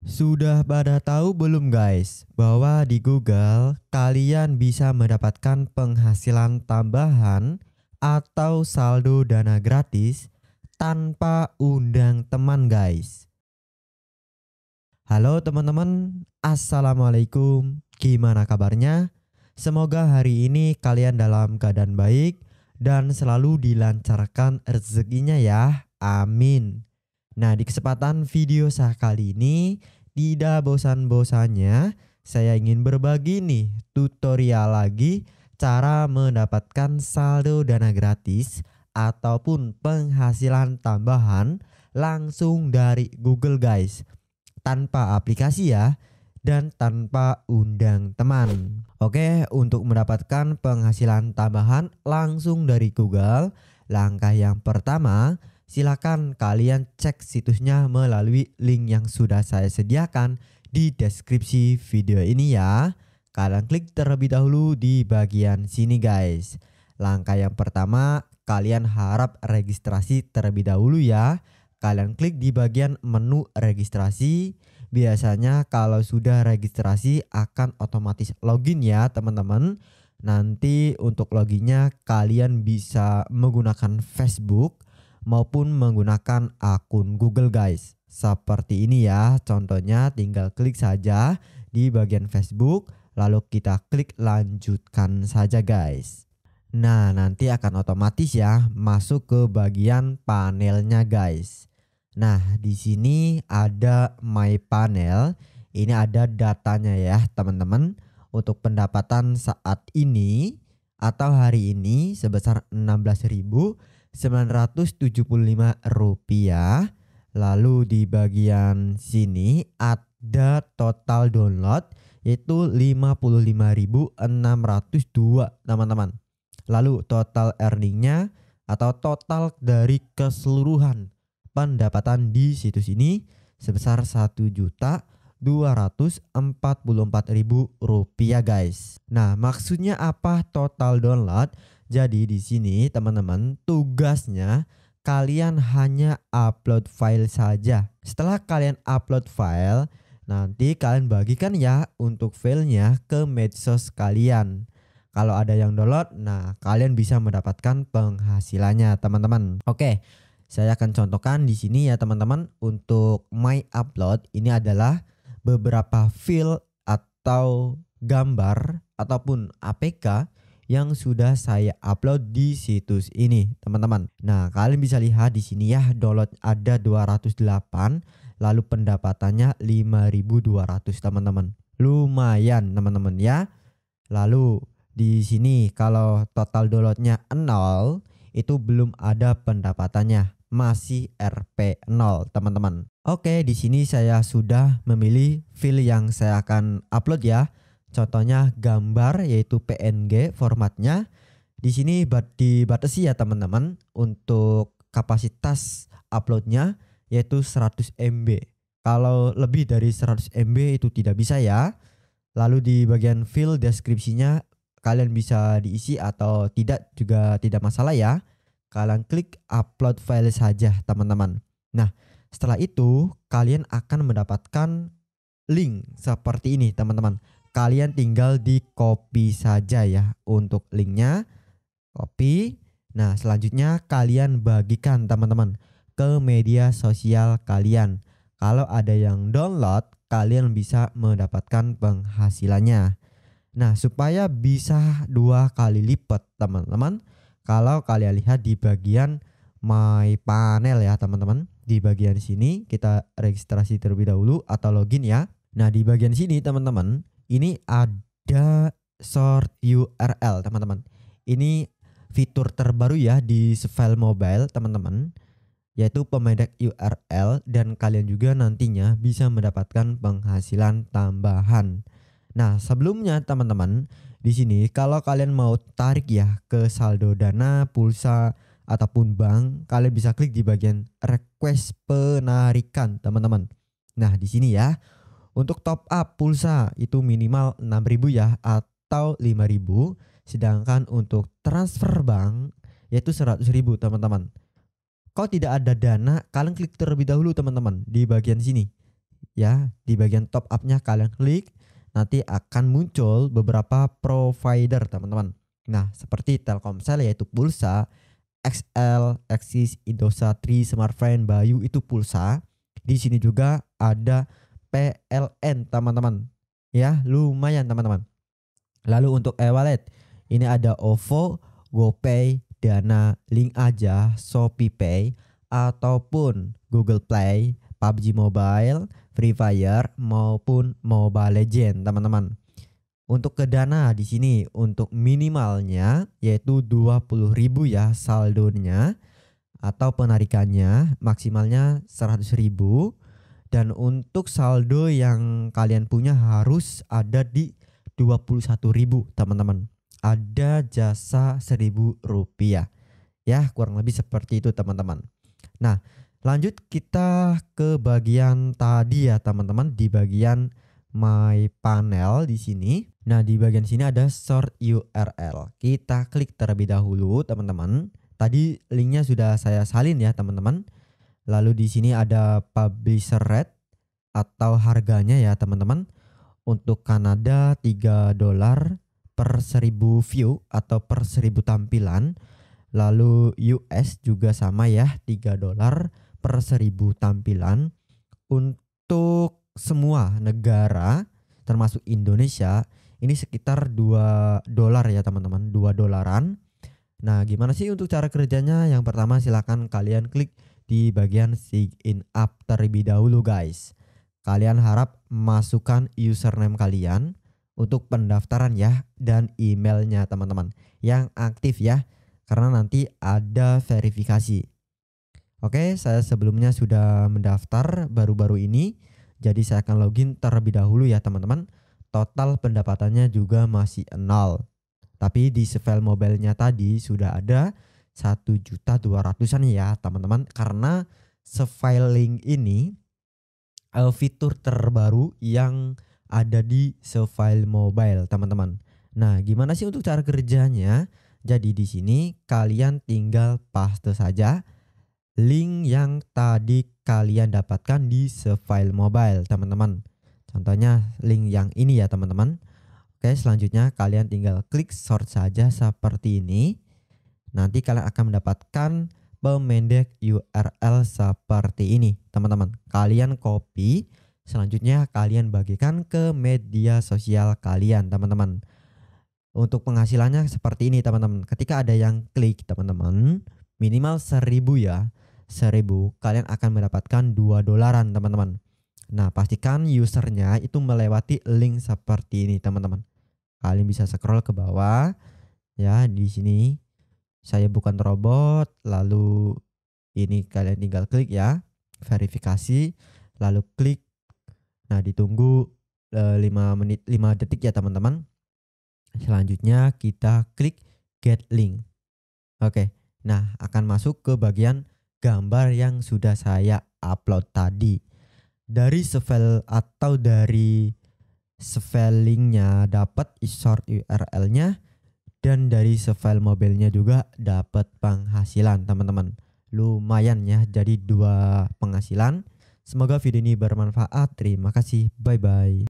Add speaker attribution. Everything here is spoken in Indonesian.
Speaker 1: Sudah pada tahu belum guys bahwa di Google kalian bisa mendapatkan penghasilan tambahan atau saldo dana gratis tanpa undang teman guys. Halo teman-teman, Assalamualaikum, gimana kabarnya? Semoga hari ini kalian dalam keadaan baik dan selalu dilancarkan rezekinya ya, amin. Nah, di kesempatan video saya kali ini, tidak bosan-bosannya saya ingin berbagi nih tutorial lagi cara mendapatkan saldo dana gratis ataupun penghasilan tambahan langsung dari Google guys. Tanpa aplikasi ya dan tanpa undang teman. Oke, untuk mendapatkan penghasilan tambahan langsung dari Google, langkah yang pertama silakan kalian cek situsnya melalui link yang sudah saya sediakan di deskripsi video ini ya. Kalian klik terlebih dahulu di bagian sini guys. Langkah yang pertama, kalian harap registrasi terlebih dahulu ya. Kalian klik di bagian menu registrasi. Biasanya kalau sudah registrasi akan otomatis login ya teman-teman. Nanti untuk loginnya kalian bisa menggunakan Facebook maupun menggunakan akun Google guys. Seperti ini ya, contohnya tinggal klik saja di bagian Facebook, lalu kita klik lanjutkan saja guys. Nah, nanti akan otomatis ya masuk ke bagian panelnya guys. Nah, di sini ada My Panel. Ini ada datanya ya, teman-teman. Untuk pendapatan saat ini atau hari ini sebesar 975 rupiah. Lalu di bagian sini ada total download yaitu 55.602 teman-teman. Lalu total earningnya atau total dari keseluruhan pendapatan di situs ini sebesar 1 juta 244.000 rupiah guys. Nah maksudnya apa total download? Jadi di sini teman-teman tugasnya kalian hanya upload file saja. Setelah kalian upload file, nanti kalian bagikan ya untuk filenya ke medsos kalian. Kalau ada yang download, nah kalian bisa mendapatkan penghasilannya teman-teman. Oke, saya akan contohkan di sini ya teman-teman. Untuk my upload ini adalah beberapa file atau gambar ataupun APK yang sudah saya upload di situs ini, teman-teman. Nah, kalian bisa lihat di sini ya, download ada 208, lalu pendapatannya 5.200, teman-teman. Lumayan, teman-teman ya. Lalu di sini kalau total downloadnya 0, itu belum ada pendapatannya masih RP0 teman-teman. Oke, di sini saya sudah memilih file yang saya akan upload ya. Contohnya gambar yaitu PNG formatnya. Di sini dibatasi ya teman-teman untuk kapasitas uploadnya yaitu 100 MB. Kalau lebih dari 100 MB itu tidak bisa ya. Lalu di bagian field deskripsinya kalian bisa diisi atau tidak juga tidak masalah ya. Kalian klik upload file saja teman-teman. Nah setelah itu kalian akan mendapatkan link seperti ini teman-teman kalian tinggal di copy saja ya untuk linknya copy nah selanjutnya kalian bagikan teman-teman ke media sosial kalian kalau ada yang download kalian bisa mendapatkan penghasilannya nah supaya bisa dua kali lipat teman-teman kalau kalian lihat di bagian my panel ya teman-teman di bagian sini kita registrasi terlebih dahulu atau login ya nah di bagian sini teman-teman ini ada short URL teman-teman. Ini fitur terbaru ya di file mobile teman-teman yaitu pemendek URL dan kalian juga nantinya bisa mendapatkan penghasilan tambahan. Nah, sebelumnya teman-teman, di sini kalau kalian mau tarik ya ke saldo dana, pulsa ataupun bank, kalian bisa klik di bagian request penarikan, teman-teman. Nah, di sini ya untuk top up pulsa itu minimal 6.000 ya atau 5.000, sedangkan untuk transfer bank yaitu 100.000 teman-teman. Kalau tidak ada dana, kalian klik terlebih dahulu teman-teman di bagian sini. Ya, di bagian top up-nya kalian klik, nanti akan muncul beberapa provider teman-teman. Nah, seperti Telkomsel yaitu Pulsa, XL, Axis, Indosat, Tri, Smartfren, Bayu itu Pulsa. Di sini juga ada PLN teman-teman. Ya, lumayan teman-teman. Lalu untuk e-wallet, ini ada OVO, GoPay, Dana, Link Aja, Shopee Pay, ataupun Google Play, PUBG Mobile, Free Fire maupun Mobile Legend, teman-teman. Untuk ke dana di sini untuk minimalnya yaitu ribu ya saldonya atau penarikannya maksimalnya ribu dan untuk saldo yang kalian punya harus ada di 21.000 teman-teman ada jasa seribu rupiah ya kurang lebih seperti itu teman-teman nah lanjut kita ke bagian tadi ya teman-teman di bagian my panel di sini nah di bagian sini ada short URL kita klik terlebih dahulu teman-teman tadi linknya sudah saya salin ya teman-teman Lalu di sini ada publisher rate atau harganya ya teman-teman. Untuk Kanada 3 dolar per 1000 view atau per 1000 tampilan. Lalu US juga sama ya 3 dolar per 1000 tampilan. Untuk semua negara termasuk Indonesia ini sekitar 2 dolar ya teman-teman, 2 dolaran. Nah, gimana sih untuk cara kerjanya? Yang pertama silahkan kalian klik di bagian sign up terlebih dahulu guys. Kalian harap masukkan username kalian untuk pendaftaran ya dan emailnya teman-teman yang aktif ya karena nanti ada verifikasi. Oke, saya sebelumnya sudah mendaftar baru-baru ini jadi saya akan login terlebih dahulu ya teman-teman. Total pendapatannya juga masih nol. Tapi di sevel mobilenya tadi sudah ada satu juta dua ratusan ya teman-teman karena sefiling ini uh, fitur terbaru yang ada di sefile mobile teman-teman. Nah gimana sih untuk cara kerjanya? Jadi di sini kalian tinggal paste saja link yang tadi kalian dapatkan di sefile mobile teman-teman. Contohnya link yang ini ya teman-teman. Oke selanjutnya kalian tinggal klik sort saja seperti ini nanti kalian akan mendapatkan pemendek URL seperti ini teman-teman kalian copy selanjutnya kalian bagikan ke media sosial kalian teman-teman untuk penghasilannya seperti ini teman-teman ketika ada yang klik teman-teman minimal seribu ya seribu kalian akan mendapatkan dua dolaran teman-teman nah pastikan usernya itu melewati link seperti ini teman-teman kalian bisa scroll ke bawah ya di sini saya bukan robot, lalu ini kalian tinggal klik ya, verifikasi, lalu klik. Nah, ditunggu uh, eh, 5 menit 5 detik ya, teman-teman. Selanjutnya kita klik get link. Oke. Nah, akan masuk ke bagian gambar yang sudah saya upload tadi. Dari sevel atau dari spellingnya dapat short URL-nya dan dari sevel mobilnya juga dapat penghasilan teman-teman lumayan ya jadi dua penghasilan semoga video ini bermanfaat terima kasih bye bye